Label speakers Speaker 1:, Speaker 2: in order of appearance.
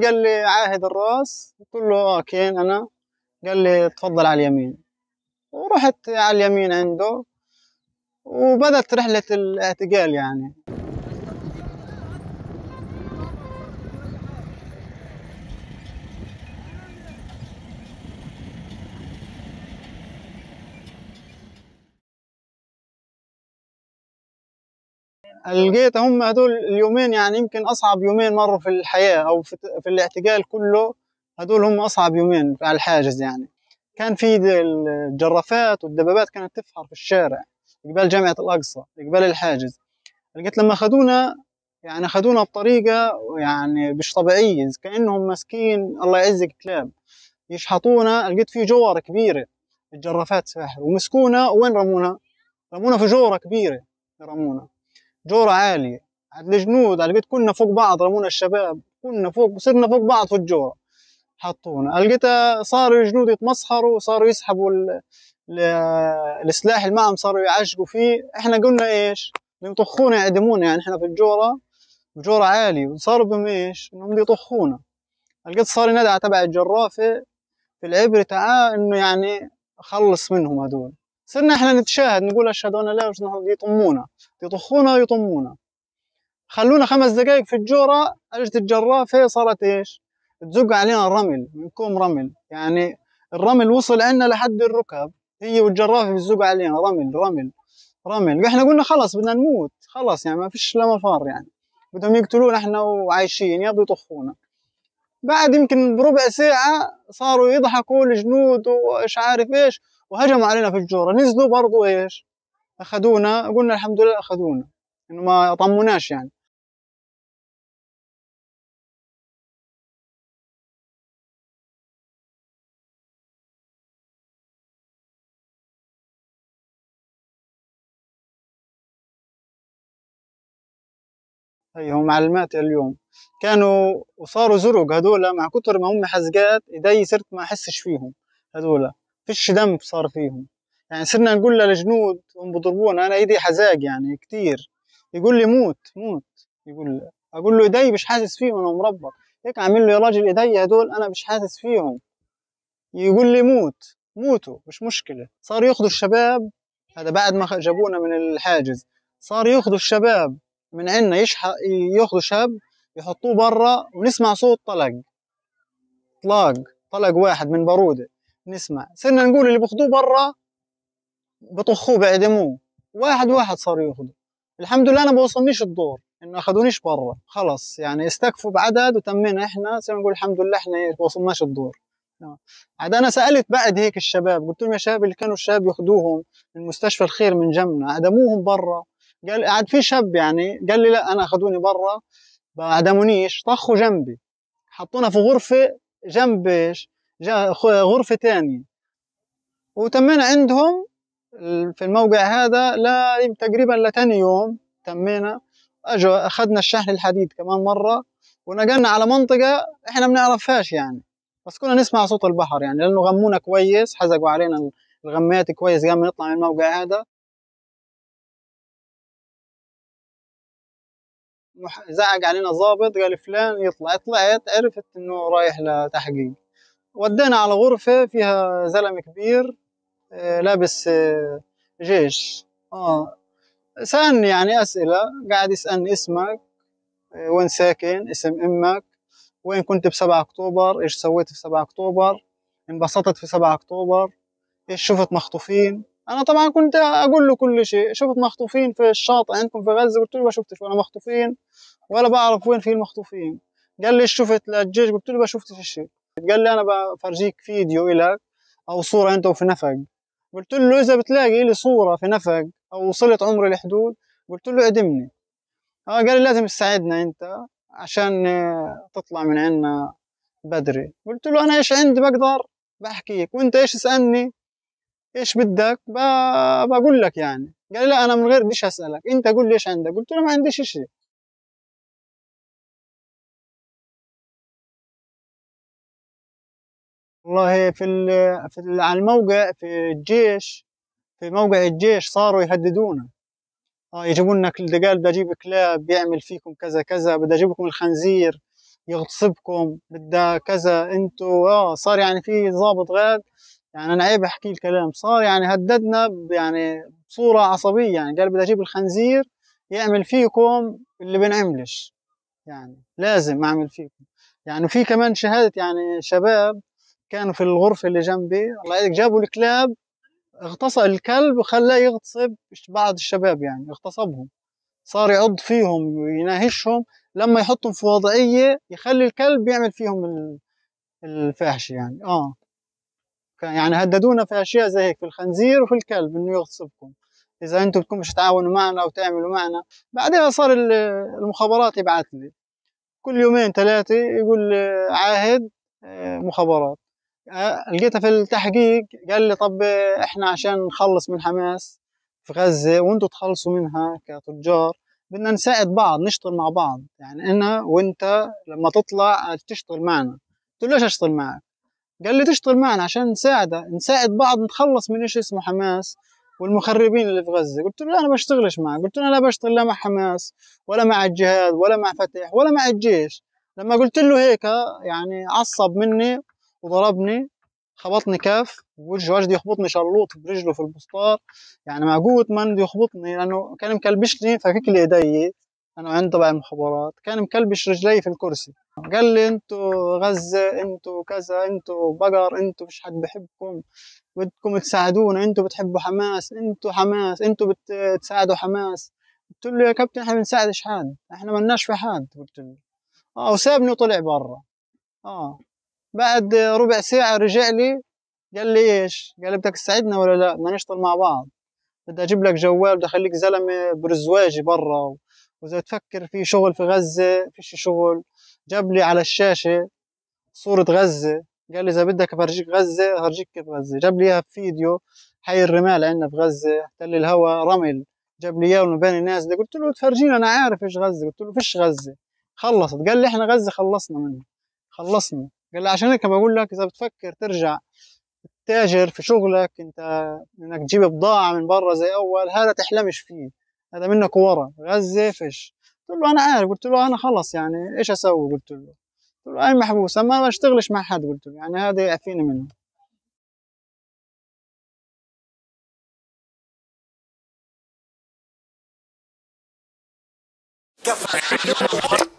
Speaker 1: قال لي عاهد الراس قلت له اوكي انا قال لي تفضل على اليمين ورحت على اليمين عنده وبدأت رحلة الاعتقال يعني لقيت هم هدول اليومين يعني يمكن اصعب يومين مروا في الحياه او في, الاعتقال كله هدول هم اصعب يومين على الحاجز يعني كان في الجرافات والدبابات كانت تفحر في الشارع قبال جامعه الاقصى قبال الحاجز لقيت لما اخذونا يعني اخذونا بطريقه يعني مش طبيعيه كانهم ماسكين الله يعزك كلاب يشحطونا لقيت في جوار كبيره الجرافات ساحر ومسكونا وين رمونا؟ رمونا في جوره كبيره رمونا جوره عاليه على الجنود على كنا فوق بعض رمونا الشباب كنا فوق صرنا فوق بعض في الجوره حطونا لقيتها صاروا الجنود يتمسخروا صاروا يسحبوا ال... ل... السلاح اللي معهم صاروا يعشقوا فيه احنا قلنا ايش يطخونا يعدمونا يعني احنا في الجوره بجوره عالية وصاروا بهم ايش انهم يطخونا لقيت صار ندعى تبع الجرافه في العبري تاعه انه يعني خلص منهم هذول صرنا احنا نتشاهد نقول اشهد ان لا يطمونا يطخونا ويطمونا خلونا خمس دقائق في الجوره اجت الجرافه صارت ايش تزق علينا الرمل كوم رمل يعني الرمل وصل عندنا لحد الركب هي والجرافه بتزق علينا رمل رمل رمل احنا قلنا خلاص بدنا نموت خلاص يعني ما فيش لا مفار يعني بدهم يقتلونا احنا وعايشين يا يطخونا بعد يمكن بربع ساعة صاروا يضحكوا الجنود ومش عارف ايش وهجموا علينا في الجوره نزلوا برضو ايش اخذونا قلنا الحمد لله اخذونا انه ما طمناش يعني هم أيوة، معلمات اليوم كانوا وصاروا زرق هذولا مع كثر ما هم حزقات ايدي صرت ما احسش فيهم هذولا فيش ذنب صار فيهم يعني صرنا نقول للجنود هم بضربونا انا ايدي حزاق يعني كتير يقول لي موت موت يقول لي. اقول له ايدي مش حاسس فيهم انا مربط هيك عامل له يا راجل ايدي هدول انا مش حاسس فيهم يقول لي موت موتوا مش مشكله صار ياخذوا الشباب هذا بعد ما جابونا من الحاجز صار ياخذوا الشباب من عنا يشح ياخذوا شاب يحطوه برا ونسمع صوت طلق اطلاق طلق واحد من باروده نسمع صرنا نقول اللي بخذوه برا بطخوه بيعدموه واحد واحد صاروا ياخذوا الحمد لله انا ما وصلنيش الدور انه اخذونيش برا خلص يعني استكفوا بعدد وتمينا احنا صرنا نقول الحمد لله احنا ما وصلناش الدور نعم. عاد انا سالت بعد هيك الشباب قلت لهم يا شباب اللي كانوا الشباب ياخذوهم من مستشفى الخير من جنبنا عدموهم برا قال عاد في شاب يعني قال لي لا انا اخذوني برا ما عدمونيش طخوا جنبي حطونا في غرفه جنب ايش جاء غرفة ثانية وتمينا عندهم في الموقع هذا لا تقريبا لتاني يوم تمينا اجوا اخذنا الشحن الحديد كمان مرة ونقلنا على منطقة احنا ما بنعرفهاش يعني بس كنا نسمع صوت البحر يعني لانه غمونا كويس حزقوا علينا الغميات كويس ما نطلع من الموقع هذا زعق علينا الضابط قال فلان يطلع طلعت عرفت انه رايح لتحقيق ودانا على غرفة فيها زلم كبير آه، لابس آه، جيش اه سألني يعني أسئلة قاعد يسألني اسمك آه، وين ساكن اسم أمك وين كنت بسبعة أكتوبر إيش سويت في سبعة أكتوبر انبسطت في سبعة أكتوبر إيش شفت مخطوفين أنا طبعا كنت أقول له كل شيء شفت مخطوفين في الشاطئ عندكم في غزة قلت له ما شفتش ولا مخطوفين ولا بعرف وين في المخطوفين قال لي شفت للجيش قلت له ما شفتش شيء قال لي انا بفرجيك فيديو الك او صوره انت وفي نفق قلت له اذا بتلاقي لي صوره في نفق او وصلت عمري لحدود قلت له اعدمني اه قال لي لازم تساعدنا انت عشان آه، تطلع من عنا بدري قلت له انا ايش عندي بقدر بحكيك وانت ايش اسالني ايش بدك بقول لك يعني قال لي لا انا من غير بديش اسالك انت قول لي ايش عندك قلت له ما عنديش شيء والله في, في على الموقع في الجيش في موقع الجيش صاروا يهددونا اه يجيبون لك قال بدي اجيب كلاب بيعمل فيكم كذا كذا بدي اجيب لكم الخنزير يغتصبكم بدي كذا انتوا اه صار يعني في ضابط غاد يعني انا عيب احكي الكلام صار يعني هددنا يعني بصوره عصبيه يعني قال بدي اجيب الخنزير يعمل فيكم اللي بنعملش يعني لازم اعمل فيكم يعني وفي كمان شهاده يعني شباب كانوا في الغرفة اللي جنبي الله يعزك جابوا الكلاب اغتصب الكلب وخلاه يغتصب بعض الشباب يعني اغتصبهم صار يعض فيهم ويناهشهم لما يحطهم في وضعية يخلي الكلب يعمل فيهم الفاحشة يعني اه يعني هددونا في اشياء زي هيك في الخنزير وفي الكلب انه يغتصبكم اذا انتم بدكم مش تعاونوا معنا وتعملوا معنا بعدها صار المخابرات يبعث لي كل يومين ثلاثة يقول عاهد آه، مخابرات آه، لقيتها في التحقيق قال لي طب آه، احنا عشان نخلص من حماس في غزة وانتوا تخلصوا منها كتجار بدنا نساعد بعض نشتغل مع بعض يعني انا وانت لما تطلع تشتغل معنا قلت له ليش اشتغل معك قال لي تشتغل معنا عشان نساعده نساعد بعض نتخلص من ايش اسمه حماس والمخربين اللي في غزه قلت له انا بشتغلش معك قلت له انا لا بشتغل لا مع حماس ولا مع الجهاد ولا مع فتح ولا مع الجيش لما قلت له هيك يعني عصب مني وضربني خبطني كف وجهه واجد يخبطني شلوط برجله في البسطار يعني مع قوة ما بده يخبطني لأنه كان مكلبشني فكك لي إيدي أنا عندي تبع المخابرات كان مكلبش رجلي في الكرسي قال لي أنتوا غزة أنتوا كذا أنتوا بقر أنتوا مش حد بحبكم بدكم تساعدونا أنتوا بتحبوا حماس أنتوا حماس أنتوا بتساعدوا حماس قلت له يا كابتن احنا بنساعدش حد احنا ملناش في حد قلت له اه وسابني وطلع برا اه بعد ربع ساعة رجع لي قال لي ايش؟ قال لي بدك تساعدنا ولا لا؟ بدنا نشتغل مع بعض بدي اجيب لك جوال بدي اخليك زلمة برزواجي برا وإذا تفكر في شغل في غزة فيش شغل جاب لي على الشاشة صورة غزة قال لي إذا بدك افرجيك غزة هرجيك كيف غزة جاب لي إياها بفيديو حي الرمال عندنا في غزة احتل الهوا رمل جاب لي إياه من بين الناس دي. قلت له تفرجينا أنا عارف إيش غزة قلت له فيش غزة خلصت قال لي إحنا غزة خلصنا منها خلصنا قال له عشان هيك بقول لك اذا بتفكر ترجع تاجر في شغلك انت انك تجيب بضاعه من برا زي اول هذا تحلمش فيه هذا منك ورا غزه فش قلت له انا عارف قلت له انا خلص يعني ايش اسوي قلت له قلت له انا محبوس ما بشتغلش مع حد قلت له يعني هذا يعفيني منه كفى